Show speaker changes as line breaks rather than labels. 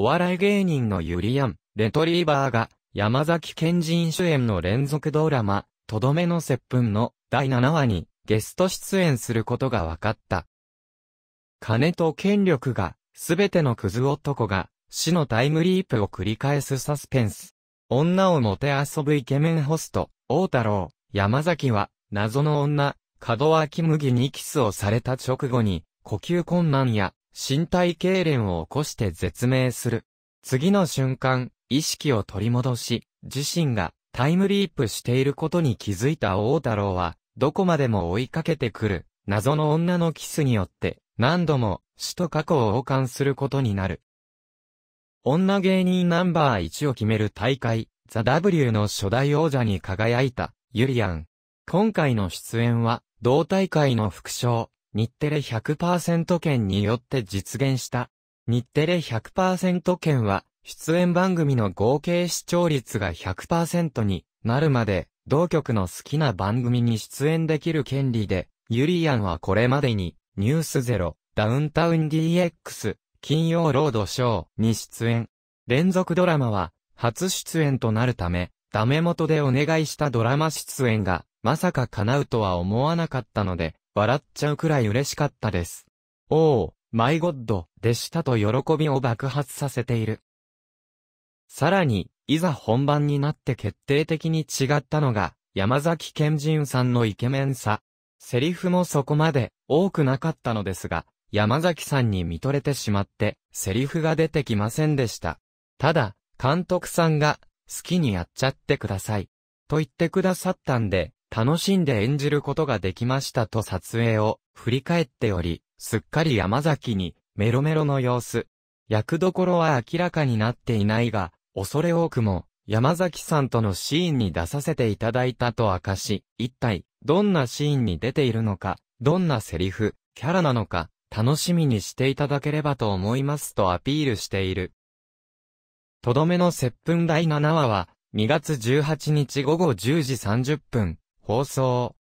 お笑い芸人のゆりやん、レトリーバーが、山崎賢人主演の連続ドラマ、とどめの接吻の第7話にゲスト出演することが分かった。金と権力が、すべてのクズ男が、死のタイムリープを繰り返すサスペンス。女をもて遊ぶイケメンホスト、大太郎、山崎は、謎の女、門脇麦にキスをされた直後に、呼吸困難や、身体痙攣を起こして絶命する。次の瞬間、意識を取り戻し、自身がタイムリープしていることに気づいた大太郎は、どこまでも追いかけてくる、謎の女のキスによって、何度も死と過去を謳歌することになる。女芸人ナンバー1を決める大会、ザ・ W の初代王者に輝いた、ユリアン。今回の出演は、同大会の副賞、日テレ100%券によって実現した。日テレ100%券は、出演番組の合計視聴率が100%になるまで、同局の好きな番組に出演できる権利で、ゆりやんはこれまでに、ニュースゼロ、ダウンタウン DX、金曜ロードショーに出演。連続ドラマは、初出演となるため、ダメ元でお願いしたドラマ出演が、まさか叶うとは思わなかったので、笑っちゃうくらい嬉しかったです。おー、マイゴッド、でしたと喜びを爆発させている。さらに、いざ本番になって決定的に違ったのが、山崎賢人さんのイケメンさ。セリフもそこまで多くなかったのですが、山崎さんに見とれてしまって、セリフが出てきませんでした。ただ、監督さんが、好きにやっちゃってください。と言ってくださったんで、楽しんで演じることができましたと撮影を振り返っており、すっかり山崎にメロメロの様子。役どころは明らかになっていないが、恐れ多くも山崎さんとのシーンに出させていただいたと明かし、一体どんなシーンに出ているのか、どんなセリフ、キャラなのか、楽しみにしていただければと思いますとアピールしている。とどめの接吻第7話は、2月18日午後10時30分、放送。